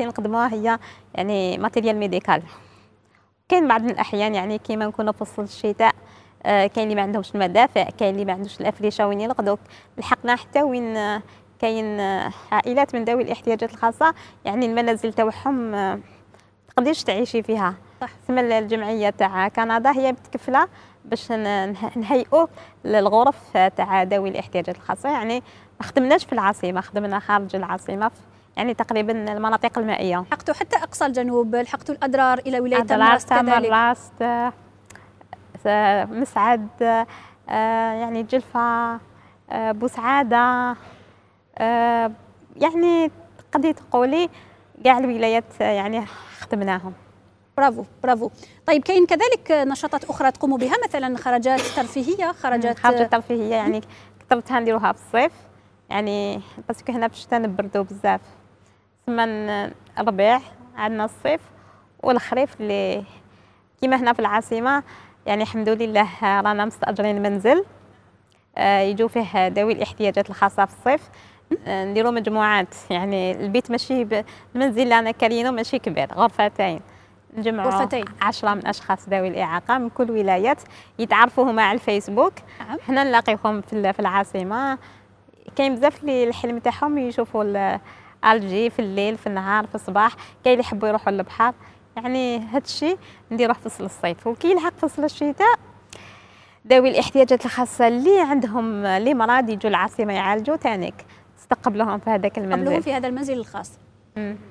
تنقدموها هي يعني ماتيريال ميديكال كاين بعض الاحيان يعني كيما نكونوا في فصل الشتاء آه، كاين اللي ما عندهمش المدافع كاين اللي ما عندوش الافريشه وين يلقدوك لحقنا حتى وين آه، كاين آه، عائلات من ذوي الاحتياجات الخاصه يعني المنازل تاعهم تقدريش تعيشي فيها صح تسمى الجمعيه تاع كندا هي متكفله باش نهيئوا الغرف تاع ذوي الاحتياجات الخاصه يعني ما خدمناش في العاصمه خدمنا خارج العاصمه في يعني تقريبا المناطق المائيه لحقتوا حتى اقصى الجنوب لحقتوا الاضرار الى ولايه تمراس كذلك مسعد يعني جلفه بوسعاده يعني تقدري تقولي كاع الولايات يعني خدمناهم برافو برافو طيب كاين كذلك نشاطات اخرى تقوموا بها مثلا خرجات ترفيهيه خرجات خرجات ترفيهيه يعني كثرتها نديروها في الصيف يعني باسكو هنا في الشتاء نبردوا بزاف من الربيع عندنا الصيف والخريف اللي كيما هنا في العاصمه يعني الحمد لله رانا مستاجرين منزل آه، يجوا فيه ذوي الاحتياجات الخاصه في الصيف آه، نديروا مجموعات يعني البيت ماشي المنزل اللي انا كارينو ماشي كبير غرفتين نجمعوا غرفتين 10 من اشخاص ذوي الاعاقه من كل ولايات يتعرفوا هما على الفيسبوك نعم. حنا نلاقيهم في العاصمه كاين بزاف اللي الحلم تاعهم يشوفوا الجي في الليل في النهار في الصباح كاين اللي يحبوا يروحوا للبحر يعني هذا الشيء نديروه في فصل الصيف وكي يلحق فصل الشتاء داوي الاحتياجات الخاصه اللي عندهم لي مرض يجوا العاصمه يعالجوا تانيك تستقبلهم في هذاك المنزل تستقبلهم في هذا المنزل الخاص مم.